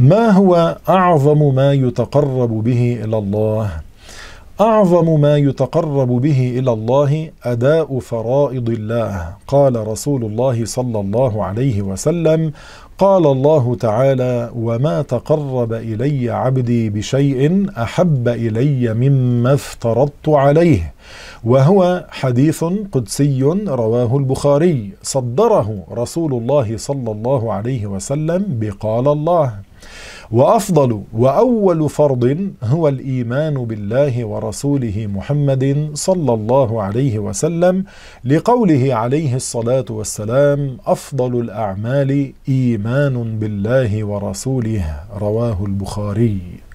ما هو أعظم ما يتقرب به إلى الله؟ أعظم ما يتقرب به إلى الله أداء فرائض الله قال رسول الله صلى الله عليه وسلم قال الله تعالى وما تقرب إلي عبدي بشيء أحب إلي مما افترضت عليه وهو حديث قدسي رواه البخاري صدره رسول الله صلى الله عليه وسلم بقال الله وافضل واول فرض هو الايمان بالله ورسوله محمد صلى الله عليه وسلم لقوله عليه الصلاه والسلام افضل الاعمال ايمان بالله ورسوله رواه البخاري